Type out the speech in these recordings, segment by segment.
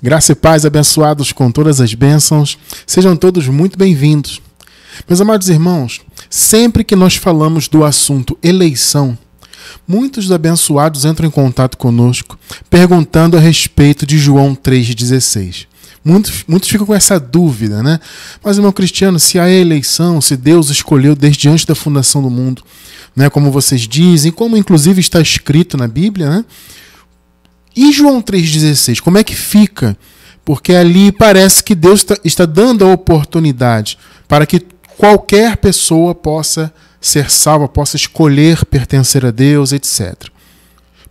Graça e paz, abençoados com todas as bênçãos, sejam todos muito bem-vindos. Meus amados irmãos, sempre que nós falamos do assunto eleição, muitos dos abençoados entram em contato conosco perguntando a respeito de João 3,16. Muitos, muitos ficam com essa dúvida, né? Mas, irmão Cristiano, se há eleição, se Deus escolheu desde antes da fundação do mundo, né, como vocês dizem, como inclusive está escrito na Bíblia, né? E João 3,16, como é que fica? Porque ali parece que Deus tá, está dando a oportunidade para que qualquer pessoa possa ser salva, possa escolher pertencer a Deus, etc.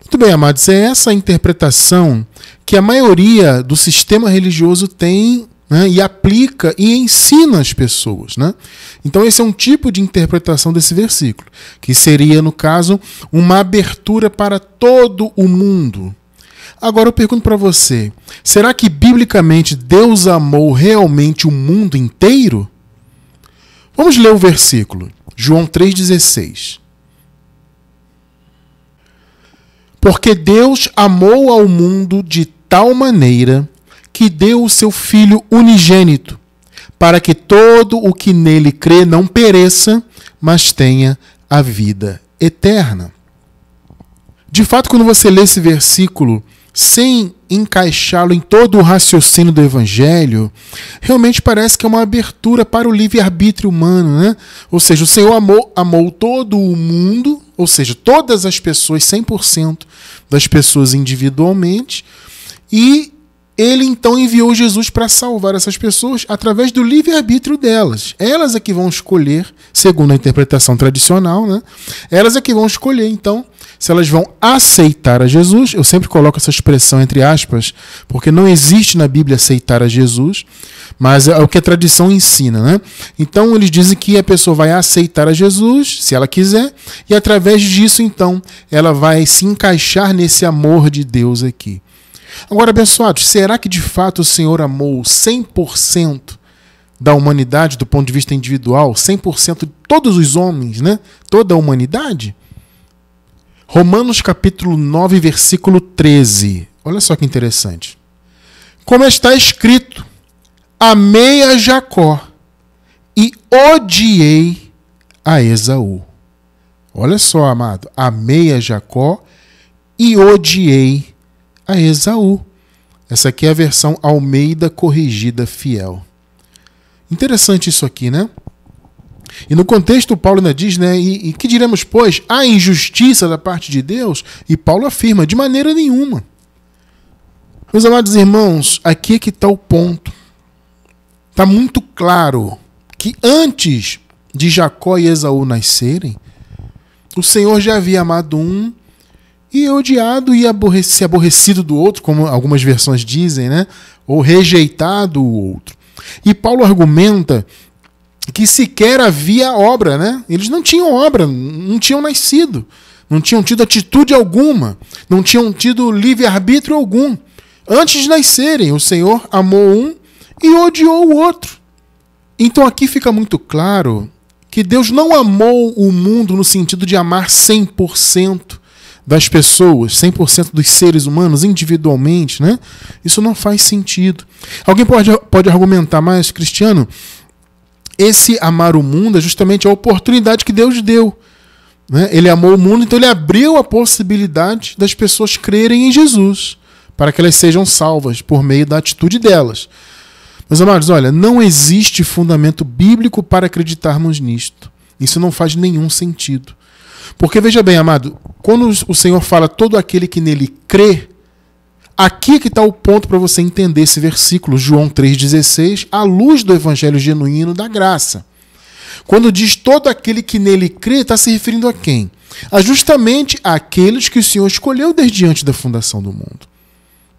Muito bem, amados, é essa interpretação que a maioria do sistema religioso tem né, e aplica e ensina as pessoas. Né? Então, esse é um tipo de interpretação desse versículo, que seria, no caso, uma abertura para todo o mundo. Agora eu pergunto para você: será que biblicamente Deus amou realmente o mundo inteiro? Vamos ler o versículo, João 3,16. Porque Deus amou ao mundo de tal maneira que deu o seu Filho unigênito, para que todo o que nele crê não pereça, mas tenha a vida eterna. De fato, quando você lê esse versículo, sem encaixá-lo em todo o raciocínio do Evangelho, realmente parece que é uma abertura para o livre-arbítrio humano, né? Ou seja, o Senhor amou, amou todo o mundo, ou seja, todas as pessoas, 100% das pessoas individualmente, e ele então enviou Jesus para salvar essas pessoas através do livre-arbítrio delas. Elas é que vão escolher, segundo a interpretação tradicional, né? Elas é que vão escolher, então, se elas vão aceitar a Jesus. Eu sempre coloco essa expressão entre aspas, porque não existe na Bíblia aceitar a Jesus, mas é o que a tradição ensina, né? Então eles dizem que a pessoa vai aceitar a Jesus, se ela quiser, e através disso então ela vai se encaixar nesse amor de Deus aqui. Agora, abençoados, será que de fato o Senhor amou 100% da humanidade do ponto de vista individual, 100% de todos os homens, né? Toda a humanidade? Romanos capítulo 9, versículo 13. Olha só que interessante. Como está escrito: Amei a Jacó e odiei a Esaú. Olha só, amado, amei a Jacó e odiei a Esaú. Essa aqui é a versão Almeida Corrigida Fiel. Interessante isso aqui, né? E no contexto, Paulo ainda diz, né? E, e que diremos, pois, há injustiça da parte de Deus? E Paulo afirma, de maneira nenhuma. Meus amados irmãos, aqui é que está o ponto. Está muito claro que antes de Jacó e Esaú nascerem, o Senhor já havia amado um e é odiado e aborrecido, se aborrecido do outro, como algumas versões dizem, né? ou rejeitado o outro. E Paulo argumenta que sequer havia obra, né? Eles não tinham obra, não tinham nascido, não tinham tido atitude alguma, não tinham tido livre-arbítrio algum. Antes de nascerem, o Senhor amou um e odiou o outro. Então aqui fica muito claro que Deus não amou o mundo no sentido de amar 100%, das pessoas, 100% dos seres humanos individualmente, né? Isso não faz sentido. Alguém pode, pode argumentar mais, Cristiano? Esse amar o mundo é justamente a oportunidade que Deus deu. Né? Ele amou o mundo, então ele abriu a possibilidade das pessoas crerem em Jesus, para que elas sejam salvas por meio da atitude delas. Meus amados, olha, não existe fundamento bíblico para acreditarmos nisto. Isso não faz nenhum sentido. Porque veja bem, amado, quando o Senhor fala todo aquele que nele crê, aqui é que está o ponto para você entender esse versículo, João 3,16, à luz do evangelho genuíno da graça. Quando diz todo aquele que nele crê, está se referindo a quem? A justamente aqueles que o Senhor escolheu desde antes da fundação do mundo.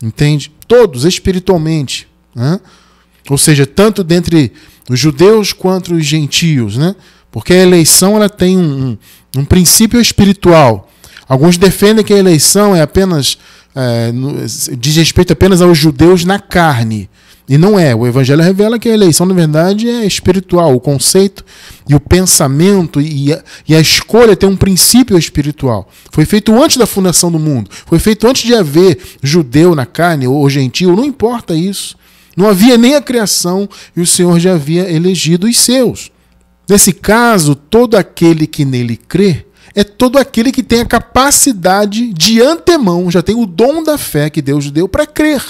Entende? Todos, espiritualmente. Né? Ou seja, tanto dentre os judeus quanto os gentios. Né? Porque a eleição ela tem um, um, um princípio espiritual. Alguns defendem que a eleição é apenas é, diz respeito apenas aos judeus na carne. E não é. O Evangelho revela que a eleição, na verdade, é espiritual. O conceito e o pensamento e a, e a escolha tem um princípio espiritual. Foi feito antes da fundação do mundo. Foi feito antes de haver judeu na carne ou gentil. Não importa isso. Não havia nem a criação e o Senhor já havia elegido os seus. Nesse caso, todo aquele que nele crê é todo aquele que tem a capacidade de antemão, já tem o dom da fé que Deus deu para crer.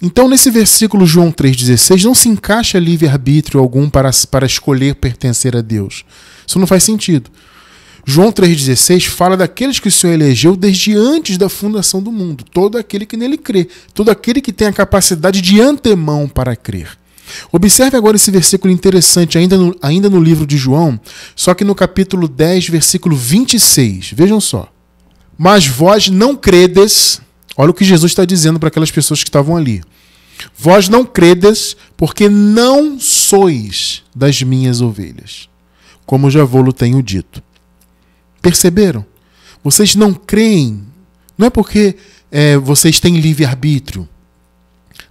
Então, nesse versículo João 3,16, não se encaixa livre-arbítrio algum para, para escolher pertencer a Deus. Isso não faz sentido. João 3,16 fala daqueles que o Senhor elegeu desde antes da fundação do mundo, todo aquele que nele crê, todo aquele que tem a capacidade de antemão para crer. Observe agora esse versículo interessante, ainda no, ainda no livro de João, só que no capítulo 10, versículo 26. Vejam só. Mas vós não credes. Olha o que Jesus está dizendo para aquelas pessoas que estavam ali. Vós não credes, porque não sois das minhas ovelhas, como já vou-lo tenho dito. Perceberam? Vocês não creem, não é porque é, vocês têm livre-arbítrio,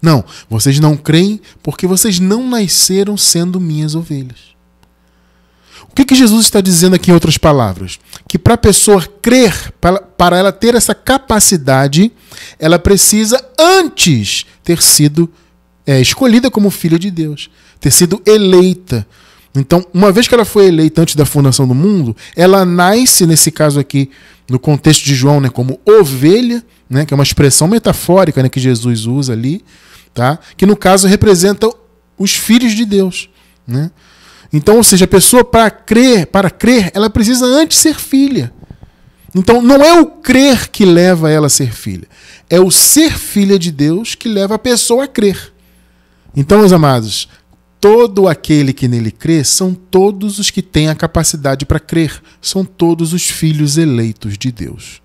não, vocês não creem porque vocês não nasceram sendo minhas ovelhas. O que, que Jesus está dizendo aqui em outras palavras? Que para a pessoa crer, para ela ter essa capacidade, ela precisa antes ter sido é, escolhida como filha de Deus, ter sido eleita. Então, uma vez que ela foi eleita antes da fundação do mundo, ela nasce, nesse caso aqui, no contexto de João, né, como ovelha, né, que é uma expressão metafórica né, que Jesus usa ali, tá? que no caso representam os filhos de Deus. Né? Então, ou seja, a pessoa para crer, para crer, ela precisa antes ser filha. Então, não é o crer que leva ela a ser filha, é o ser filha de Deus que leva a pessoa a crer. Então, meus amados, todo aquele que nele crê são todos os que têm a capacidade para crer, são todos os filhos eleitos de Deus.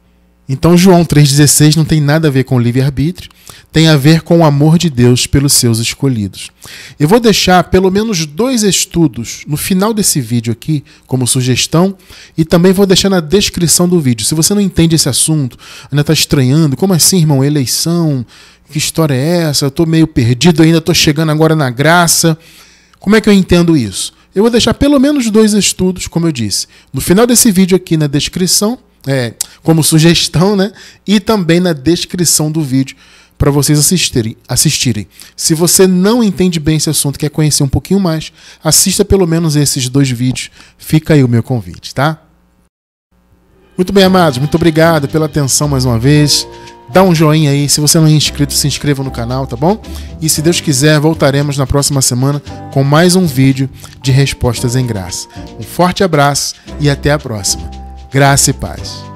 Então, João 3,16 não tem nada a ver com livre-arbítrio, tem a ver com o amor de Deus pelos seus escolhidos. Eu vou deixar pelo menos dois estudos no final desse vídeo aqui, como sugestão, e também vou deixar na descrição do vídeo. Se você não entende esse assunto, ainda está estranhando, como assim, irmão? Eleição? Que história é essa? Eu estou meio perdido ainda, estou chegando agora na graça. Como é que eu entendo isso? Eu vou deixar pelo menos dois estudos, como eu disse, no final desse vídeo aqui na descrição, é, como sugestão, né? E também na descrição do vídeo para vocês assistirem, assistirem. Se você não entende bem esse assunto, quer conhecer um pouquinho mais, assista pelo menos esses dois vídeos. Fica aí o meu convite, tá? Muito bem, amados, muito obrigado pela atenção mais uma vez. Dá um joinha aí, se você não é inscrito, se inscreva no canal, tá bom? E se Deus quiser, voltaremos na próxima semana com mais um vídeo de respostas em graça. Um forte abraço e até a próxima. Graça e paz.